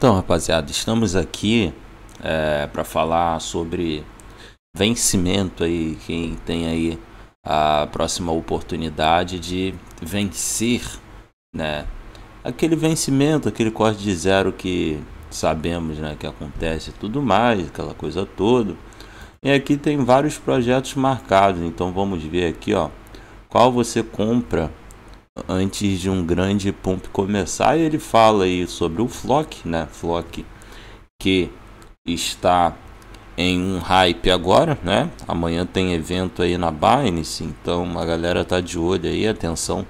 Então, rapaziada, estamos aqui é, para falar sobre vencimento aí, quem tem aí a próxima oportunidade de vencer, né? Aquele vencimento, aquele corte de zero que sabemos, né, que acontece, tudo mais, aquela coisa toda. E aqui tem vários projetos marcados, então vamos ver aqui, ó, qual você compra antes de um grande pump começar, ele fala aí sobre o Flock, né? Flock que está em um hype agora, né? Amanhã tem evento aí na Binance, então a galera tá de olho aí, atenção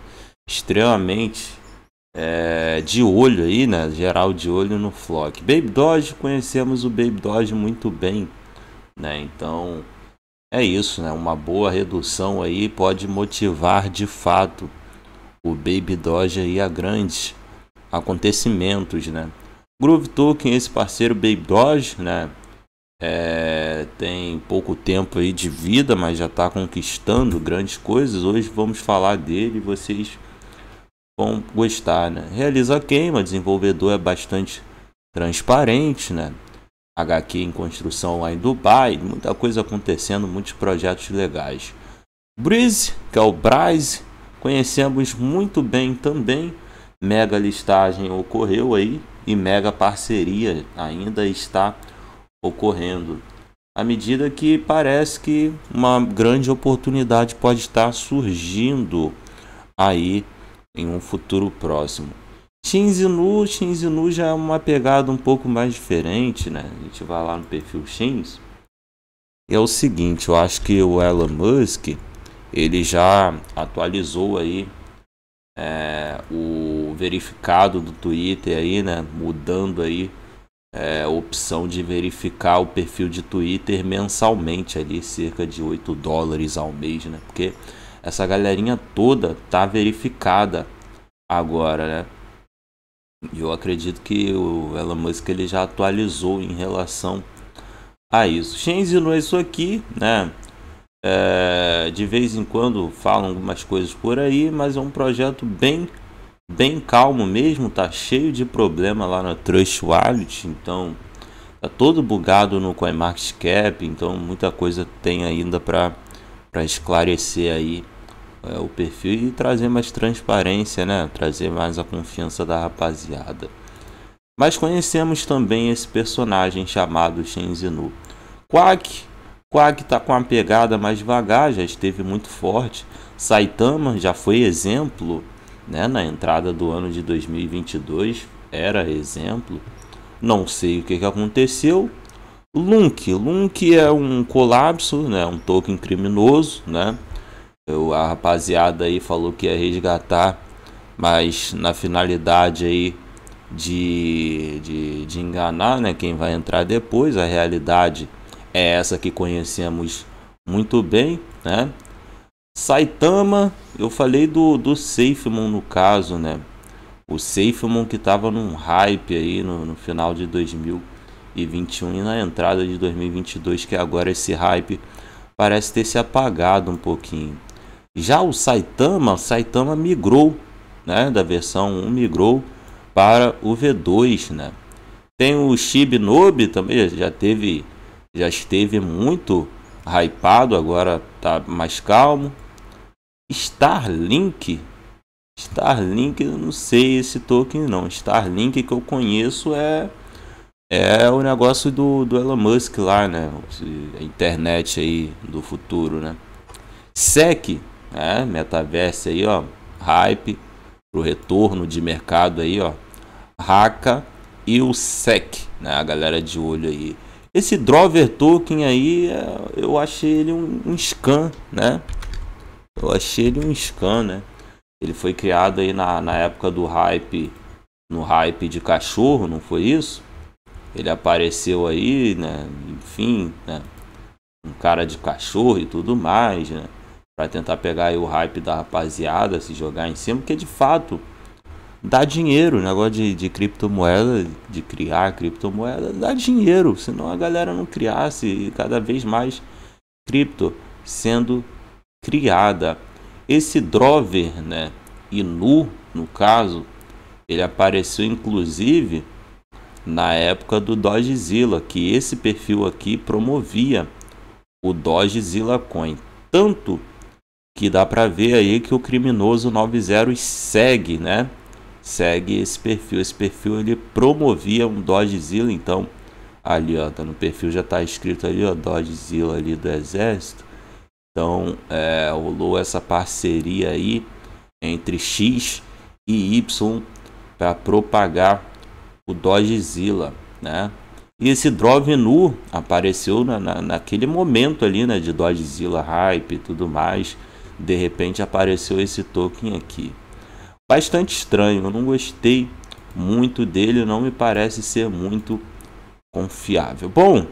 extremamente é, de olho aí, né? Geral de olho no Flock. Baby Doge, conhecemos o Baby Doge muito bem, né? Então é isso, né? Uma boa redução aí pode motivar de fato o Baby Doja e a grandes acontecimentos, né? Groove Token, esse parceiro Baby Doge, né? É, tem pouco tempo aí de vida, mas já está conquistando grandes coisas. Hoje vamos falar dele e vocês vão gostar, né? Realiza queima, desenvolvedor é bastante transparente, né? HQ em construção lá em Dubai, muita coisa acontecendo, muitos projetos legais. Breeze, que é o Conhecemos muito bem também, mega listagem ocorreu aí e mega parceria ainda está ocorrendo. À medida que parece que uma grande oportunidade pode estar surgindo aí em um futuro próximo. Shinzinu, Shinzinu já é uma pegada um pouco mais diferente, né? A gente vai lá no perfil Shins. É o seguinte, eu acho que o Elon Musk ele já atualizou aí é, o verificado do Twitter aí, né? Mudando aí é, a opção de verificar o perfil de Twitter mensalmente ali, cerca de 8 dólares ao mês, né? Porque essa galerinha toda tá verificada agora, né? Eu acredito que o Elon Musk ele já atualizou em relação a isso. Shinzino isso aqui, né? É, de vez em quando falam algumas coisas por aí, mas é um projeto bem bem calmo mesmo, tá cheio de problema lá na Trust Wallet, então tá todo bugado no CoinMarketCap, então muita coisa tem ainda para para esclarecer aí é, o perfil e trazer mais transparência, né? Trazer mais a confiança da rapaziada. Mas conhecemos também esse personagem chamado Shenzinu. Quack Quag está com uma pegada mais devagar, já esteve muito forte. Saitama já foi exemplo né, na entrada do ano de 2022, era exemplo. Não sei o que, que aconteceu. Lunk, Lunk é um colapso, né, um token criminoso, né? Eu, a rapaziada aí falou que ia resgatar, mas na finalidade aí de, de, de enganar, né, quem vai entrar depois, a realidade é essa que conhecemos muito bem, né? Saitama, eu falei do, do Safemon no caso, né? O Safemon que estava num hype aí no, no final de 2021 e na entrada de 2022, que é agora esse hype parece ter se apagado um pouquinho. Já o Saitama, o Saitama migrou, né? Da versão 1 migrou para o V2, né? Tem o Shibinobi também, já teve já esteve muito hypado, agora tá mais calmo. Starlink. Starlink, eu não sei esse token não. Starlink que eu conheço é é o negócio do, do Elon Musk lá, né? A internet aí do futuro, né? SEC, né? metaverse aí, ó. Hype pro retorno de mercado aí, ó. Raca e o SEC, né? A galera de olho aí. Esse Drover Token aí, é, eu achei ele um, um scan, né? Eu achei ele um scan, né? Ele foi criado aí na, na época do hype, no hype de cachorro, não foi isso? Ele apareceu aí, né? Enfim, né? Um cara de cachorro e tudo mais, né? Pra tentar pegar o hype da rapaziada, se jogar em cima, porque de fato dá dinheiro. O negócio de, de criptomoeda, de criar criptomoeda, dá dinheiro. Senão a galera não criasse e cada vez mais cripto sendo criada. Esse Drover, né? inu no caso, ele apareceu inclusive na época do Dogezilla, que esse perfil aqui promovia o Dogezilla Coin. Tanto que dá para ver aí que o criminoso 90 segue, né? segue esse perfil. Esse perfil ele promovia um Dodgezilla, então ali ó, tá no perfil já tá escrito ali ó, Dodgezilla ali do Exército. Então é, rolou essa parceria aí entre X e Y para propagar o Dodgezilla, né? E esse Drovenu apareceu na, na, naquele momento ali, né, de Dodgezilla hype e tudo mais. De repente apareceu esse token aqui bastante estranho. Eu não gostei muito dele, não me parece ser muito confiável. Bom,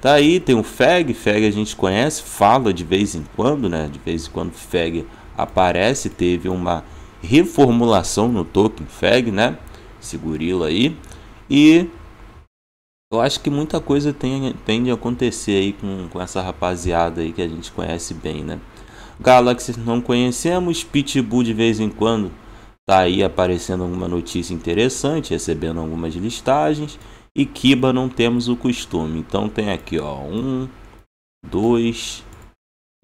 tá aí, tem o Feg, Feg a gente conhece, fala de vez em quando, né? De vez em quando Feg aparece, teve uma reformulação no token Feg, né? Esse gorila aí. E eu acho que muita coisa tem, de acontecer aí com, com essa rapaziada aí que a gente conhece bem, né? Galaxy não conhecemos, Pitbull de vez em quando Tá aí aparecendo alguma notícia interessante, recebendo algumas listagens. E Kiba não temos o costume. Então tem aqui, ó, um, dois,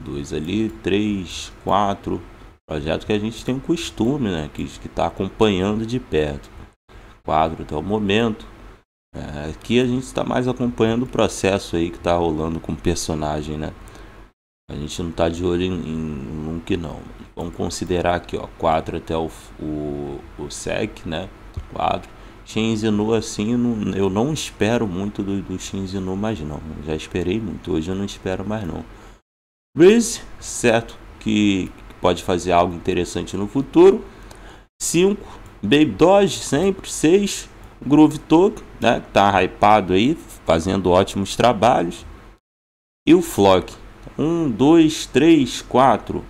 dois ali, três, quatro. Projeto que a gente tem o costume, né? Que está acompanhando de perto. Quadro até o momento. É, aqui a gente está mais acompanhando o processo aí que está rolando com o personagem, né? A gente não está de olho em, em Lunk, não. Vamos considerar aqui, ó, 4 até o, o, o sec, né? 4. Shinzinu, assim, não, eu não espero muito do, do Shinzinu mais não. Já esperei muito, hoje eu não espero mais não. Breeze, certo, que pode fazer algo interessante no futuro. 5, Baby Dodge, sempre. 6, Groove Talk, né? Tá hypado aí, fazendo ótimos trabalhos. E o Flock. 1, 2, 3, 4,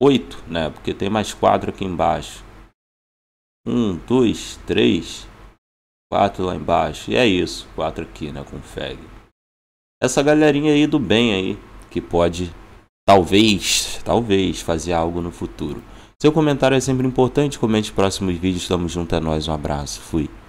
8, né? Porque tem mais 4 aqui embaixo. 1, 2, 3, 4 lá embaixo. E é isso, 4 aqui, né? Com FEG. Essa galerinha aí do bem aí, que pode, talvez, talvez, fazer algo no futuro. Seu comentário é sempre importante, comente os próximos vídeos, tamo junto, é nóis, um abraço, fui.